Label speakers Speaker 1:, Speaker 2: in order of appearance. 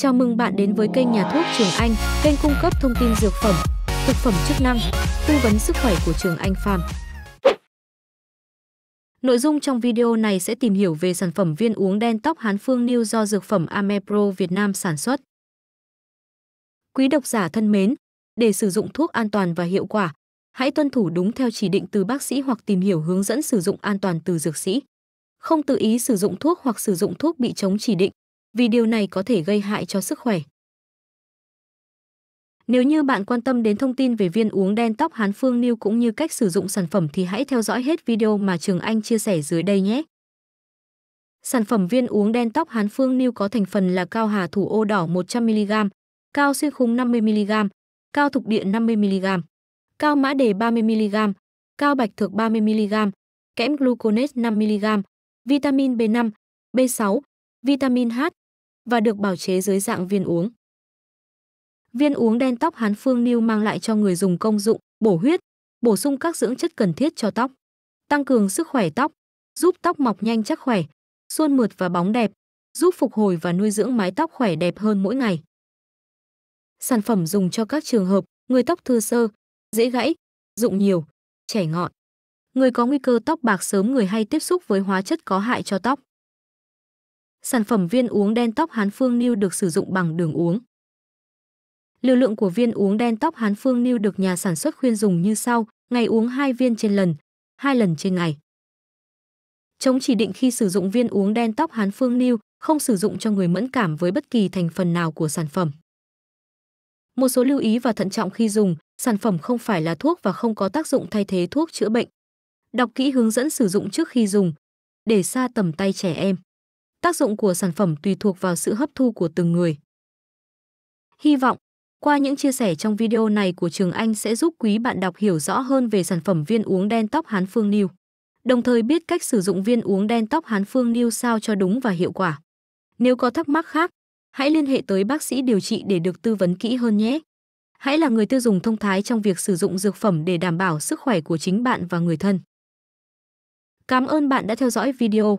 Speaker 1: Chào mừng bạn đến với kênh Nhà thuốc Trường Anh, kênh cung cấp thông tin dược phẩm, thực phẩm chức năng, tư vấn sức khỏe của Trường Anh Farm. Nội dung trong video này sẽ tìm hiểu về sản phẩm viên uống đen tóc Hán Phương New do dược phẩm Amepro Việt Nam sản xuất. Quý độc giả thân mến, để sử dụng thuốc an toàn và hiệu quả, hãy tuân thủ đúng theo chỉ định từ bác sĩ hoặc tìm hiểu hướng dẫn sử dụng an toàn từ dược sĩ. Không tự ý sử dụng thuốc hoặc sử dụng thuốc bị chống chỉ định vì điều này có thể gây hại cho sức khỏe. Nếu như bạn quan tâm đến thông tin về viên uống đen tóc Hán Phương Niu cũng như cách sử dụng sản phẩm thì hãy theo dõi hết video mà Trường Anh chia sẻ dưới đây nhé. Sản phẩm viên uống đen tóc Hán Phương Niu có thành phần là cao hà thủ ô đỏ 100mg, cao xuyên khung 50mg, cao thục điện 50mg, cao mã đề 30mg, cao bạch thược 30mg, kẽm gluconate 5mg, vitamin B5, B6, vitamin H và được bào chế dưới dạng viên uống. Viên uống đen tóc Hán Phương New mang lại cho người dùng công dụng bổ huyết, bổ sung các dưỡng chất cần thiết cho tóc, tăng cường sức khỏe tóc, giúp tóc mọc nhanh chắc khỏe, suôn mượt và bóng đẹp, giúp phục hồi và nuôi dưỡng mái tóc khỏe đẹp hơn mỗi ngày. Sản phẩm dùng cho các trường hợp người tóc thưa sơ, dễ gãy, dụng nhiều, chảy ngọn. Người có nguy cơ tóc bạc sớm người hay tiếp xúc với hóa chất có hại cho tóc. Sản phẩm viên uống đen tóc Hán Phương Niu được sử dụng bằng đường uống. Liều lượng của viên uống đen tóc Hán Phương Niu được nhà sản xuất khuyên dùng như sau, ngày uống 2 viên trên lần, 2 lần trên ngày. Chống chỉ định khi sử dụng viên uống đen tóc Hán Phương Niu, không sử dụng cho người mẫn cảm với bất kỳ thành phần nào của sản phẩm. Một số lưu ý và thận trọng khi dùng, sản phẩm không phải là thuốc và không có tác dụng thay thế thuốc chữa bệnh. Đọc kỹ hướng dẫn sử dụng trước khi dùng, để xa tầm tay trẻ em. Tác dụng của sản phẩm tùy thuộc vào sự hấp thu của từng người. Hy vọng, qua những chia sẻ trong video này của Trường Anh sẽ giúp quý bạn đọc hiểu rõ hơn về sản phẩm viên uống đen tóc Hán Phương New, đồng thời biết cách sử dụng viên uống đen tóc Hán Phương New sao cho đúng và hiệu quả. Nếu có thắc mắc khác, hãy liên hệ tới bác sĩ điều trị để được tư vấn kỹ hơn nhé. Hãy là người tiêu dùng thông thái trong việc sử dụng dược phẩm để đảm bảo sức khỏe của chính bạn và người thân. Cảm ơn bạn đã theo dõi video.